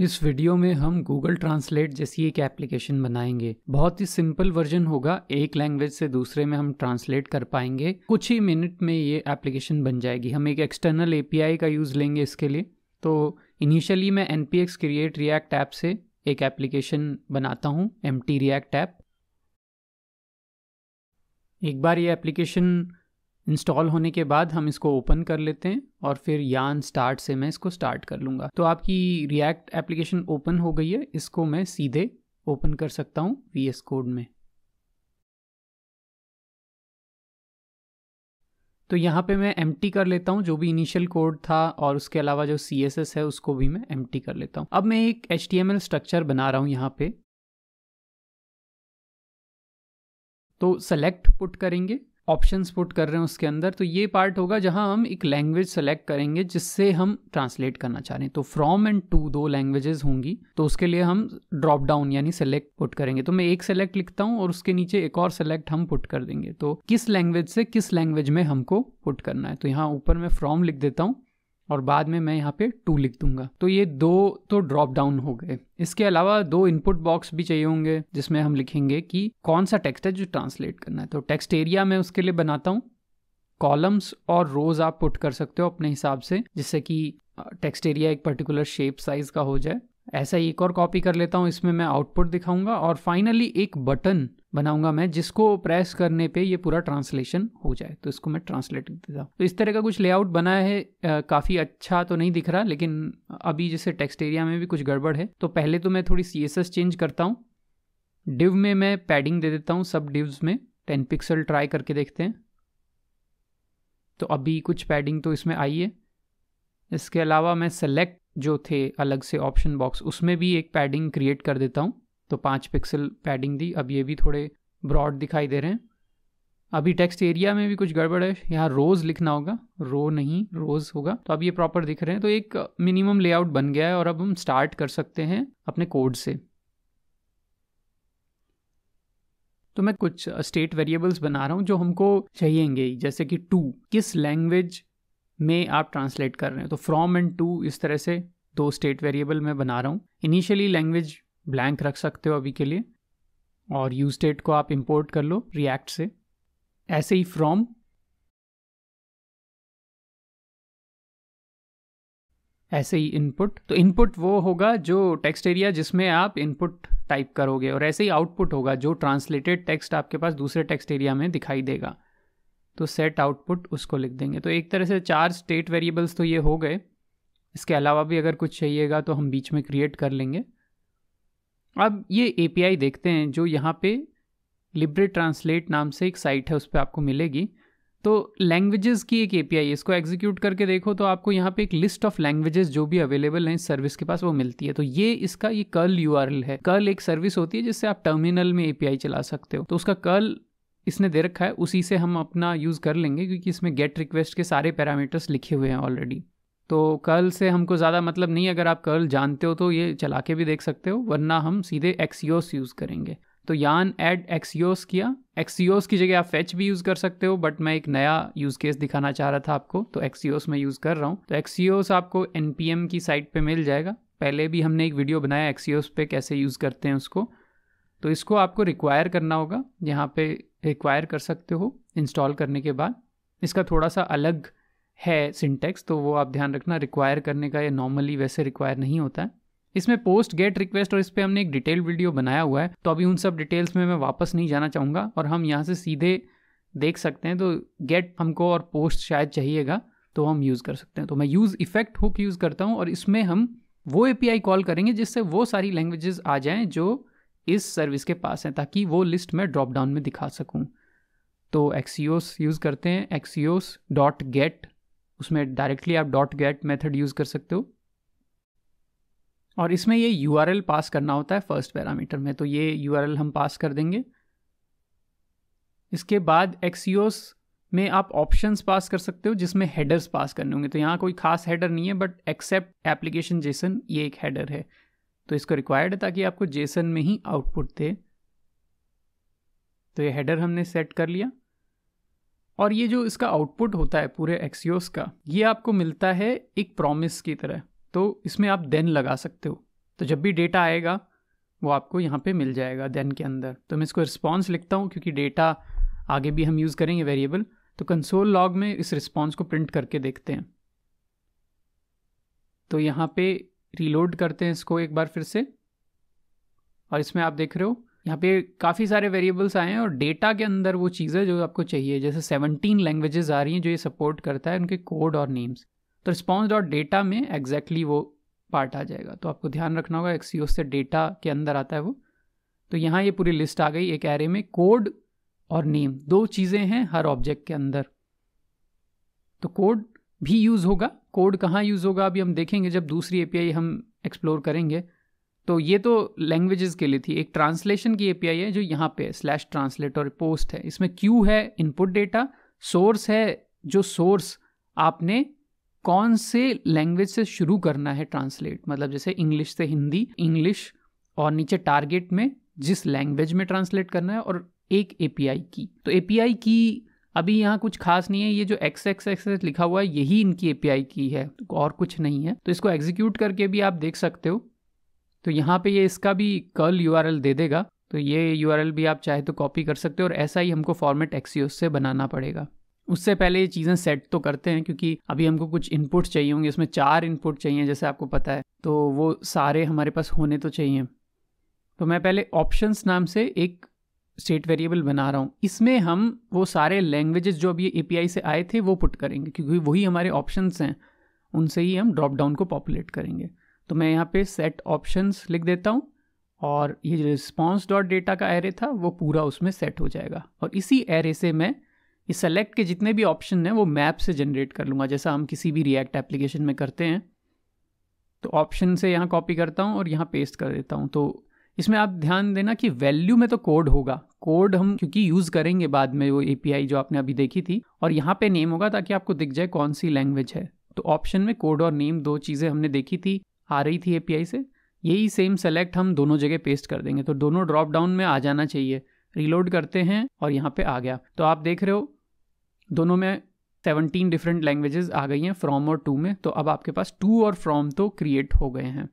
इस वीडियो में हम गूगल ट्रांसलेट जैसी एक एप्लीकेशन बनाएंगे बहुत ही सिंपल वर्जन होगा एक लैंग्वेज से दूसरे में हम ट्रांसलेट कर पाएंगे कुछ ही मिनट में ये एप्लीकेशन बन जाएगी हम एक एक्सटर्नल एपीआई का यूज़ लेंगे इसके लिए तो इनिशियली मैं N P X create react app से एक एप्लीकेशन बनाता हूँ एम टी रिएक्ट ऐप एक बार ये एप्लीकेशन इंस्टॉल होने के बाद हम इसको ओपन कर लेते हैं और फिर यान स्टार्ट से मैं इसको स्टार्ट कर लूँगा तो आपकी रिएक्ट एप्लीकेशन ओपन हो गई है इसको मैं सीधे ओपन कर सकता हूँ वी एस कोड में तो यहाँ पे मैं एम कर लेता हूँ जो भी इनिशियल कोड था और उसके अलावा जो सी है उसको भी मैं एम कर लेता हूँ अब मैं एक एच स्ट्रक्चर बना रहा हूँ यहाँ पे तो सेलेक्ट पुट करेंगे ऑप्शंस पुट कर रहे हैं उसके अंदर तो ये पार्ट होगा जहाँ हम एक लैंग्वेज सेलेक्ट करेंगे जिससे हम ट्रांसलेट करना चाह रहे हैं तो फ्रॉम एंड टू दो लैंग्वेजेस होंगी तो उसके लिए हम ड्रॉप डाउन यानी सेलेक्ट पुट करेंगे तो मैं एक सेलेक्ट लिखता हूँ और उसके नीचे एक और सेलेक्ट हम पुट कर देंगे तो किस लैंग्वेज से किस लैंग्वेज में हमको पुट करना है तो यहाँ ऊपर मैं फ्रॉम लिख देता हूँ और बाद में मैं यहाँ पे टू लिख दूंगा तो ये दो तो ड्रॉप डाउन हो गए इसके अलावा दो इनपुट बॉक्स भी चाहिए होंगे जिसमें हम लिखेंगे कि कौन सा टेक्स्ट है जो ट्रांसलेट करना है तो टेक्स्ट एरिया मैं उसके लिए बनाता हूँ कॉलम्स और रोज आप पुट कर सकते हो अपने हिसाब से जिससे कि टेक्स्ट एरिया एक पर्टिकुलर शेप साइज का हो जाए ऐसा ही एक और कॉपी कर लेता हूँ इसमें मैं आउटपुट दिखाऊंगा और फाइनली एक बटन बनाऊंगा मैं जिसको प्रेस करने पे ये पूरा ट्रांसलेशन हो जाए तो इसको मैं ट्रांसलेट देता हूँ तो इस तरह का कुछ लेआउट बना है काफ़ी अच्छा तो नहीं दिख रहा लेकिन अभी जैसे टेक्स्ट एरिया में भी कुछ गड़बड़ है तो पहले तो मैं थोड़ी सी चेंज करता हूँ डिव में मैं पैडिंग दे देता हूँ सब डिव्स में टेन पिक्सल ट्राई करके देखते हैं तो अभी कुछ पैडिंग तो इसमें आई है इसके अलावा मैं सेलेक्ट जो थे अलग से ऑप्शन बॉक्स उसमें भी एक पैडिंग क्रिएट कर देता हूँ तो पाँच पिक्सल पैडिंग दी अब ये भी थोड़े ब्रॉड दिखाई दे रहे हैं अभी टेक्स्ट एरिया में भी कुछ गड़बड़ है यहाँ रोज़ लिखना होगा रो नहीं रोज़ होगा तो अब ये प्रॉपर दिख रहे हैं तो एक मिनिमम लेआउट बन गया है और अब हम स्टार्ट कर सकते हैं अपने कोड से तो मैं कुछ स्टेट वेरिएबल्स बना रहा हूँ जो हमको चाहिएंगे जैसे कि टू किस लैंग्वेज में आप ट्रांसलेट कर रहे हैं तो फ्रॉम एंड टू इस तरह से दो स्टेट वेरिएबल मैं बना रहा हूँ इनिशियली लैंग्वेज ब्लैंक रख सकते हो अभी के लिए और यू स्टेट को आप इंपोर्ट कर लो रिएक्ट से ऐसे ही फ्रॉम ऐसे ही इनपुट तो इनपुट वो होगा जो टेक्स्ट एरिया जिसमें आप इनपुट टाइप करोगे और ऐसे ही आउटपुट होगा जो ट्रांसलेटेड टेक्स्ट आपके पास दूसरे टेक्स्ट एरिया में दिखाई देगा तो सेट आउटपुट उसको लिख देंगे तो एक तरह से चार स्टेट वेरिएबल्स तो ये हो गए इसके अलावा भी अगर कुछ चाहिएगा तो हम बीच में क्रिएट कर लेंगे अब ये ए देखते हैं जो यहाँ पे लिब्रे ट्रांसलेट नाम से एक साइट है उस पर आपको मिलेगी तो लैंग्वेजेस की एक आई इसको एग्जीक्यूट करके देखो तो आपको यहाँ पे एक लिस्ट ऑफ लैंग्वेजेस जो भी अवेलेबल हैं इस सर्विस के पास वो मिलती है तो ये इसका ये कर्ल यू है कर्ल एक सर्विस होती है जिससे आप टर्मिनल में ए चला सकते हो तो उसका कर्ल इसने दे रखा है उसी से हम अपना यूज़ कर लेंगे क्योंकि इसमें गेट रिक्वेस्ट के सारे पैरामीटर्स लिखे हुए हैं ऑलरेडी तो कर्ल से हमको ज़्यादा मतलब नहीं अगर आप कर्ल जानते हो तो ये चला के भी देख सकते हो वरना हम सीधे एक्सियोस यूज़ करेंगे तो यान एड एक्सियोस किया एक्सियोस की जगह आप फेच भी यूज़ कर सकते हो बट मैं एक नया यूज़ केस दिखाना चाह रहा था आपको तो एक्सियोस में यूज़ कर रहा हूँ तो एक्सियोस आपको एन की साइट पर मिल जाएगा पहले भी हमने एक वीडियो बनाया एक्सियोस पे कैसे यूज़ करते हैं उसको तो इसको आपको रिक्वायर करना होगा यहाँ पे रिक्वायर कर सकते हो इंस्टॉल करने के बाद इसका थोड़ा सा अलग है सिंटेक्स तो वो आप ध्यान रखना रिक्वायर करने का ये नॉर्मली वैसे रिक्वायर नहीं होता है इसमें पोस्ट गेट रिक्वेस्ट और इस पर हमने एक डिटेल वीडियो बनाया हुआ है तो अभी उन सब डिटेल्स में मैं वापस नहीं जाना चाहूँगा और हम यहाँ से सीधे देख सकते हैं तो गेट हमको और पोस्ट शायद चाहिएगा तो हम यूज़ कर सकते हैं तो मैं यूज़ इफेक्ट हुक यूज़ करता हूँ और इसमें हम वो ए कॉल करेंगे जिससे वो सारी लैंग्वेजेस आ जाएँ जो इस सर्विस के पास हैं ताकि वो लिस्ट में ड्रॉप डाउन में दिखा सकूँ तो एक्सीओस यूज़ करते हैं एक्सीओस डॉट गेट उसमें डायरेक्टली आप डॉट गेट मेथड यूज़ कर सकते हो और इसमें ये यू पास करना होता है फर्स्ट पैरामीटर में तो ये यू हम पास कर देंगे इसके बाद एक्सियोस में आप ऑप्शंस पास कर सकते हो जिसमें हेडर्स पास करने होंगे तो यहाँ कोई खास हेडर नहीं है बट एक्सेप्ट एप्लीकेशन जेसन ये एक हेडर है तो इसको रिक्वायर्ड है ताकि आपको जेसन में ही आउटपुट दे तो ये हेडर हमने सेट कर लिया और ये जो इसका आउटपुट होता है पूरे एक्सियोस का ये आपको मिलता है एक प्रॉमिस की तरह तो इसमें आप देन लगा सकते हो तो जब भी डेटा आएगा वो आपको यहाँ पे मिल जाएगा देन के अंदर तो मैं इसको रिस्पॉन्स लिखता हूँ क्योंकि डेटा आगे भी हम यूज़ करेंगे वेरिएबल तो कंसोल लॉग में इस रिस्पॉन्स को प्रिंट करके देखते हैं तो यहाँ पे रीलोड करते हैं इसको एक बार फिर से और इसमें आप देख रहे हो यहाँ पे काफ़ी सारे वेरिएबल्स आए हैं और डेटा के अंदर वो चीज़ें जो आपको चाहिए जैसे सेवनटीन लैंग्वेजेस आ रही हैं जो ये सपोर्ट करता है उनके कोड और नेम्स तो रिस्पॉन्स डॉट डेटा में एग्जैक्टली exactly वो पार्ट आ जाएगा तो आपको ध्यान रखना होगा एक्स से डेटा के अंदर आता है वो तो यहाँ ये पूरी लिस्ट आ गई एक एरे में कोड और नेम दो चीज़ें हैं हर ऑब्जेक्ट के अंदर तो कोड भी यूज़ होगा कोड कहाँ यूज़ होगा अभी हम देखेंगे जब दूसरी एपीआई हम एक्सप्लोर करेंगे तो ये तो लैंग्वेजेस के लिए थी एक ट्रांसलेशन की एपीआई है जो यहाँ पे स्लैश ट्रांसलेटर पोस्ट है इसमें क्यू है इनपुट डेटा सोर्स है जो सोर्स आपने कौन से लैंग्वेज से शुरू करना है ट्रांसलेट मतलब जैसे इंग्लिश से हिंदी इंग्लिश और नीचे टारगेट में जिस लैंग्वेज में ट्रांसलेट करना है और एक ए की तो एपीआई की अभी यहाँ कुछ खास नहीं है ये जो एक्स एक्स एक्स लिखा हुआ है यही इनकी एपीआई की है और कुछ नहीं है तो इसको एग्जीक्यूट करके भी आप देख सकते हो तो यहाँ पे ये इसका भी कल यू दे देगा तो ये यू भी आप चाहे तो कॉपी कर सकते हो और ऐसा ही हमको फॉर्मेट एक्सी से बनाना पड़ेगा उससे पहले ये चीज़ें सेट तो करते हैं क्योंकि अभी हमको कुछ इनपुट चाहिए होंगे इसमें चार इनपुट चाहिए जैसे आपको पता है तो वो सारे हमारे पास होने तो चाहिए तो मैं पहले ऑप्शंस नाम से एक स्टेट वेरिएबल बना रहा हूँ इसमें हम वो सारे लैंग्वेजेस जो अभी ए से आए थे वो पुट करेंगे क्योंकि वही हमारे ऑप्शंस हैं उनसे ही हम ड्रॉप डाउन को पॉपुलेट करेंगे तो मैं यहाँ पे सेट ऑप्शंस लिख देता हूँ और ये जो रिस्पॉन्स डॉट डेटा का एरे था वो पूरा उसमें सेट हो जाएगा और इसी एरे से मैं ये सेलेक्ट के जितने भी ऑप्शन हैं वो मैप से जनरेट कर लूँगा जैसा हम किसी भी रिएक्ट एप्लीकेशन में करते हैं तो ऑप्शन से यहाँ कॉपी करता हूँ और यहाँ पेस्ट कर देता हूँ तो इसमें आप ध्यान देना कि वैल्यू में तो कोड होगा कोड हम क्योंकि यूज़ करेंगे बाद में वो ए जो आपने अभी देखी थी और यहाँ पे नेम होगा ताकि आपको दिख जाए कौन सी लैंग्वेज है तो ऑप्शन में कोड और नेम दो चीज़ें हमने देखी थी आ रही थी ए से यही सेम सेलेक्ट हम दोनों जगह पेस्ट कर देंगे तो दोनों ड्रॉप डाउन में आ जाना चाहिए रीलोड करते हैं और यहाँ पे आ गया तो आप देख रहे हो दोनों में सेवनटीन डिफरेंट लैंग्वेजेस आ गई हैं फ्रॉम और टू में तो अब आपके पास टू और फ्रॉम तो क्रिएट हो गए हैं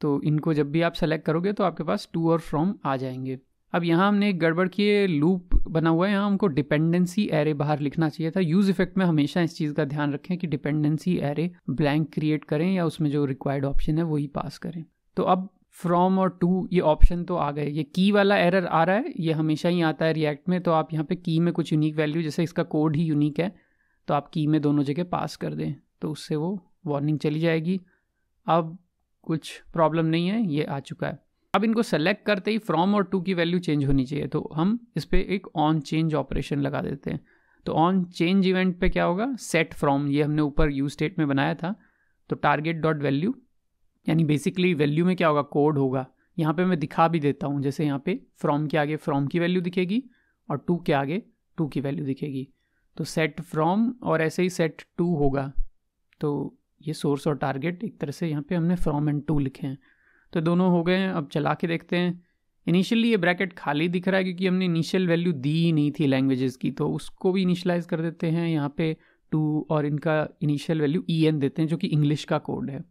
तो इनको जब भी आप सेलेक्ट करोगे तो आपके पास टू और फ्रॉम आ जाएंगे अब यहाँ हमने एक गड़बड़ किए लूप बना हुआ है यहाँ हमको डिपेंडेंसी एरे बाहर लिखना चाहिए था यूज़ इफेक्ट में हमेशा इस चीज़ का ध्यान रखें कि डिपेंडेंसी एरे ब्लैंक क्रिएट करें या उसमें जो रिक्वायर्ड ऑप्शन है वही पास करें तो अब फ्रॉम और टू ये ऑप्शन तो आ गए ये की वाला एरर आ रहा है ये हमेशा ही आता है रिएक्ट में तो आप यहाँ पे की में कुछ यूनिक वैल्यू जैसे इसका कोड ही यूनिक है तो आप की में दोनों जगह पास कर दें तो उससे वो वार्निंग चली जाएगी अब कुछ प्रॉब्लम नहीं है ये आ चुका है अब इनको सेलेक्ट करते ही फ्रॉम और टू की वैल्यू चेंज होनी चाहिए तो हम इस पर एक ऑन चेंज ऑपरेशन लगा देते हैं तो ऑन चेंज इवेंट पे क्या होगा सेट फ्रॉम ये हमने ऊपर यू स्टेट में बनाया था तो टारगेट डॉट वैल्यू यानी बेसिकली वैल्यू में क्या होगा कोड होगा यहाँ पे मैं दिखा भी देता हूँ जैसे यहाँ पे फ्रॉम के आगे फ्रॉम की वैल्यू दिखेगी और टू के आगे टू की वैल्यू दिखेगी तो सेट फ्रॉम और ऐसे ही सेट टू होगा तो ये सोर्स और टारगेट एक तरह से यहाँ पे हमने फ्रॉम एंड टू लिखे हैं तो दोनों हो गए हैं अब चला के देखते हैं इनिशियली ये ब्रैकेट खाली दिख रहा है क्योंकि हमने इनिशियल वैल्यू दी ही नहीं थी लैंग्वेजेस की तो उसको भी इनिशलाइज कर देते हैं यहाँ पे टू और इनका इनिशियल वैल्यू ई एन देते हैं जो कि इंग्लिश का कोड है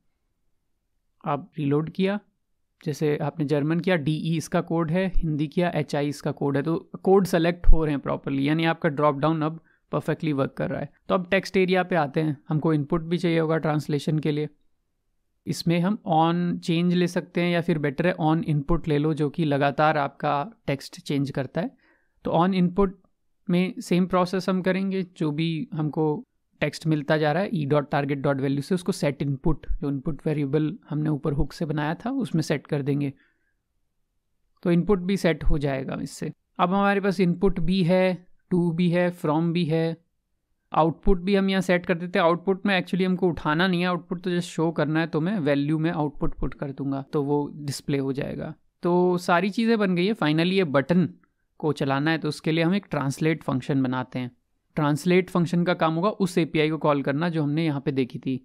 आप रिलोड किया जैसे आपने जर्मन किया डी ई इसका कोड है हिंदी किया एच आई इसका कोड है तो कोड सेलेक्ट हो रहे हैं प्रॉपरली यानी आपका ड्रॉप डाउन अब परफेक्टली वर्क कर रहा है तो अब टेक्स्ट एरिया पे आते हैं हमको इनपुट भी चाहिए होगा ट्रांसलेशन के लिए इसमें हम ऑन चेंज ले सकते हैं या फिर बेटर है ऑन इनपुट ले लो जो कि लगातार आपका टेक्स्ट चेंज करता है तो ऑन इनपुट में सेम प्रोसेस हम करेंगे जो भी हमको टेक्स्ट मिलता जा रहा है e dot target dot value से उसको सेट इनपुट जो इनपुट वेरिएबल हमने ऊपर हुक से बनाया था उसमें सेट कर देंगे तो इनपुट भी सेट हो जाएगा इससे अब हमारे पास इनपुट भी है टू भी है फ्रॉम भी है आउटपुट भी हम यहाँ सेट कर देते हैं आउटपुट में एक्चुअली हमको उठाना नहीं है आउटपुट तो जस्ट शो करना है तो मैं वैल्यू में आउटपुट पुट कर दूंगा तो वो डिस्प्ले हो जाएगा तो सारी चीज़ें बन गई है फाइनली ये बटन को चलाना है तो उसके लिए हम एक ट्रांसलेट फंक्शन बनाते हैं ट्रांसलेट फंक्शन का काम होगा उस ए को कॉल करना जो हमने यहाँ पर देखी थी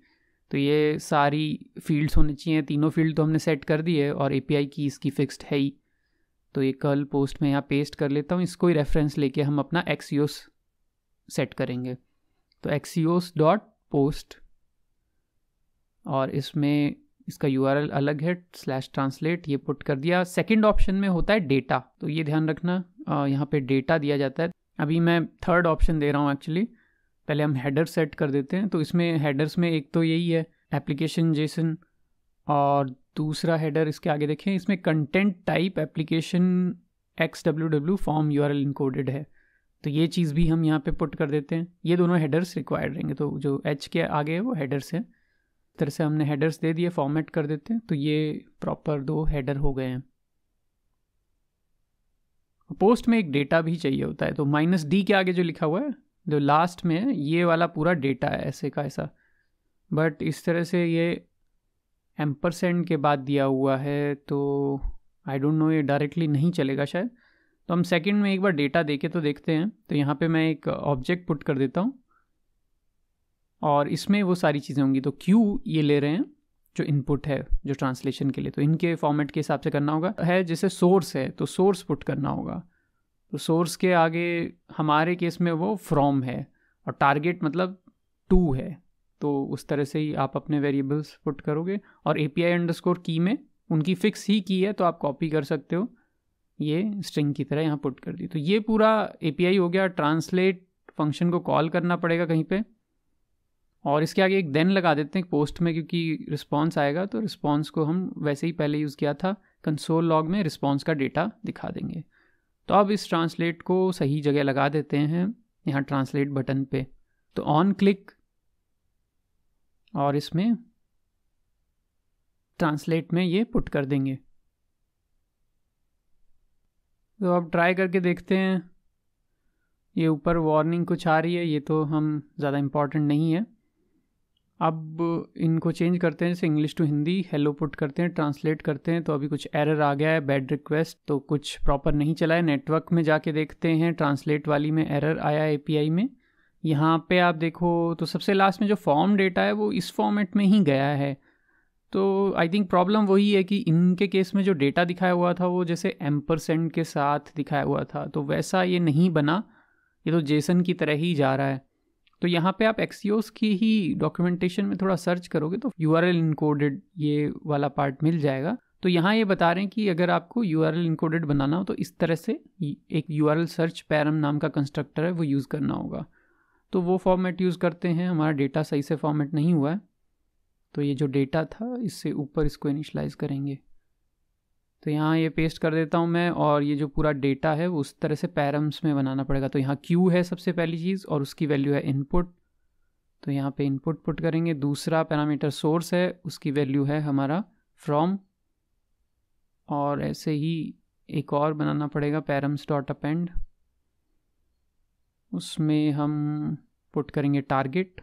तो ये सारी फील्ड्स होनी चाहिए तीनों फील्ड तो हमने सेट कर दी है और ए की इसकी फिक्स्ड है ही तो ये कल पोस्ट में यहाँ पेस्ट कर लेता हूँ इसको ही रेफरेंस लेके हम अपना एक्स सेट करेंगे तो एक्सीओस डॉट पोस्ट और इसमें इसका यू अलग है स्लैश ट्रांसलेट ये पुट कर दिया सेकेंड ऑप्शन में होता है डेटा तो ये ध्यान रखना यहाँ पे डेटा दिया जाता है अभी मैं थर्ड ऑप्शन दे रहा हूँ एक्चुअली पहले हम हेडर सेट कर देते हैं तो इसमें हेडर्स में एक तो यही है एप्लीकेशन जेसन और दूसरा हेडर इसके आगे देखें इसमें content type application X W W form U R L encoded है तो ये चीज़ भी हम यहाँ पे पुट कर देते हैं ये दोनों हेडर्स रिक्वायर्ड रहेंगे तो जो एच के आगे है वो हेडर्स है तरह से हमने हेडर्स दे दिए फॉर्मेट कर देते हैं तो ये प्रॉपर दो हेडर हो गए हैं पोस्ट में एक डेटा भी चाहिए होता है तो माइनस डी के आगे जो लिखा हुआ है जो लास्ट में है ये वाला पूरा डेटा है ऐसे का ऐसा बट इस तरह से ये एम्परसेंड के बाद दिया हुआ है तो आई डोंट नो ये डायरेक्टली नहीं चलेगा शायद तो हम सेकंड में एक बार डेटा देके तो देखते हैं तो यहाँ पे मैं एक ऑब्जेक्ट पुट कर देता हूँ और इसमें वो सारी चीज़ें होंगी तो क्यू ये ले रहे हैं जो इनपुट है जो ट्रांसलेशन के लिए तो इनके फॉर्मेट के हिसाब से करना होगा है जैसे सोर्स है तो सोर्स पुट करना होगा तो सोर्स के आगे हमारे केस में वो फ्रॉम है और टारगेट मतलब टू है तो उस तरह से ही आप अपने वेरिएबल्स पुट करोगे और ए पी आई की में उनकी फिक्स ही की है तो आप कॉपी कर सकते हो ये स्ट्रिंग की तरह यहाँ पुट कर दी तो ये पूरा ए हो गया ट्रांसलेट फंक्शन को कॉल करना पड़ेगा कहीं पे और इसके आगे एक देन लगा देते हैं पोस्ट में क्योंकि रिस्पॉन्स आएगा तो रिस्पॉन्स को हम वैसे ही पहले यूज़ किया था कंसोल लॉग में रिस्पॉन्स का डेटा दिखा देंगे तो अब इस ट्रांसलेट को सही जगह लगा देते हैं यहाँ ट्रांसलेट बटन पे तो ऑन क्लिक और इसमें ट्रांसलेट में ये पुट कर देंगे तो अब ट्राई करके देखते हैं ये ऊपर वार्निंग कुछ आ रही है ये तो हम ज़्यादा इम्पॉर्टेंट नहीं है अब इनको चेंज करते हैं जैसे English to Hindi hello put करते हैं ट्रांसलेट करते हैं तो अभी कुछ एरर आ गया है बैड रिक्वेस्ट तो कुछ प्रॉपर नहीं चला है नेटवर्क में जाके देखते हैं ट्रांसलेट वाली में एरर आया आई में यहाँ पे आप देखो तो सबसे लास्ट में जो फॉर्म डेटा है वो इस फॉर्मेट में ही गया है तो आई थिंक प्रॉब्लम वही है कि इनके केस में जो डेटा दिखाया हुआ था वो जैसे एम परसेंट के साथ दिखाया हुआ था तो वैसा ये नहीं बना ये तो जेसन की तरह ही जा रहा है तो यहाँ पे आप एक्सियोस की ही डॉक्यूमेंटेशन में थोड़ा सर्च करोगे तो यू आर एल इनकोडेड ये वाला पार्ट मिल जाएगा तो यहाँ ये बता रहे हैं कि अगर आपको यू आर एल इनकोडेड बनाना हो तो इस तरह से एक U R L search param नाम का कंस्ट्रक्टर है वो यूज़ करना होगा तो वो फॉर्मेट यूज़ करते हैं हमारा डेटा सही से फॉर्मेट नहीं हुआ है तो ये जो डेटा था इससे ऊपर इसको इनिशलाइज करेंगे तो यहाँ ये पेस्ट कर देता हूँ मैं और ये जो पूरा डेटा है वो उस तरह से पैरम्स में बनाना पड़ेगा तो यहाँ क्यू है सबसे पहली चीज़ और उसकी वैल्यू है इनपुट तो यहाँ पे इनपुट पुट करेंगे दूसरा पैरामीटर सोर्स है उसकी वैल्यू है हमारा फ्रॉम और ऐसे ही एक और बनाना पड़ेगा पैरम्स डॉट अपेंड उसमें हम पुट करेंगे टारगेट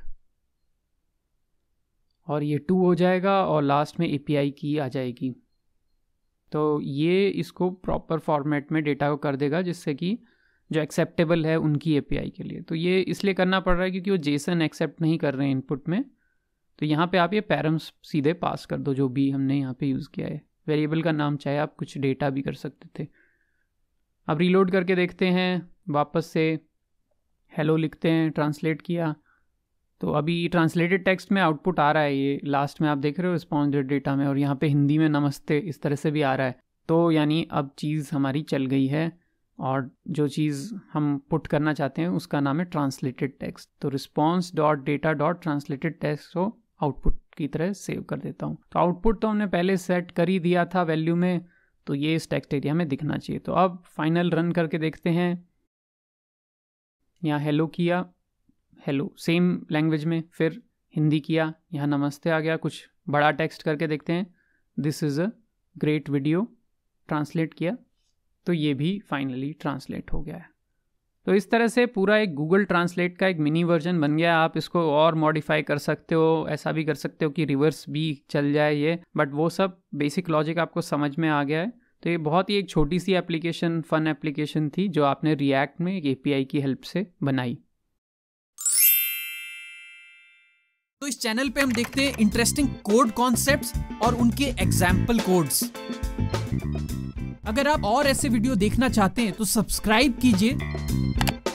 और ये टू हो जाएगा और लास्ट में ए की आ जाएगी तो ये इसको प्रॉपर फॉर्मेट में डेटा को कर देगा जिससे कि जो एक्सेप्टेबल है उनकी ए के लिए तो ये इसलिए करना पड़ रहा है क्योंकि वो जेसन एक्सेप्ट नहीं कर रहे हैं इनपुट में तो यहाँ पे आप ये पैरम्स सीधे पास कर दो जो भी हमने यहाँ पे यूज़ किया है वेरिएबल का नाम चाहे आप कुछ डेटा भी कर सकते थे अब रीलोड करके देखते हैं वापस से हेलो लिखते हैं ट्रांसलेट किया तो अभी ट्रांसलेटेड टेक्स्ट में आउटपुट आ रहा है ये लास्ट में आप देख रहे हो रिस्पॉन्स डेटा में और यहाँ पे हिंदी में नमस्ते इस तरह से भी आ रहा है तो यानी अब चीज़ हमारी चल गई है और जो चीज़ हम पुट करना चाहते हैं उसका नाम है ट्रांसलेटेड टेक्स्ट तो response dot data dot translated text को आउटपुट की तरह सेव कर देता हूँ तो आउटपुट तो हमने पहले सेट कर ही दिया था वैल्यू में तो ये इस टेक्स्ट एरिया में दिखना चाहिए तो अब फाइनल रन करके देखते हैं यहाँ हेलो किया हेलो सेम लैंग्वेज में फिर हिंदी किया यहाँ नमस्ते आ गया कुछ बड़ा टेक्स्ट करके देखते हैं this is a great video translate किया तो ये भी फाइनली ट्रांसलेट हो गया है तो इस तरह से पूरा एक गूगल ट्रांसलेट का एक मिनी वर्जन बन गया आप इसको और मॉडिफाई कर सकते हो ऐसा भी कर सकते हो कि रिवर्स भी चल जाए ये बट वो सब बेसिक लॉजिक आपको समझ में आ गया है तो ये बहुत ही एक छोटी सी एप्लीकेशन फन एप्लीकेशन थी जो आपने रिएक्ट में एक एपीआई की हेल्प से बनाई तो इस चैनल पे हम देखते हैं इंटरेस्टिंग कोड कॉन्सेप्ट्स और उनके एग्जाम्पल कोड्स अगर आप और ऐसे वीडियो देखना चाहते हैं तो सब्सक्राइब कीजिए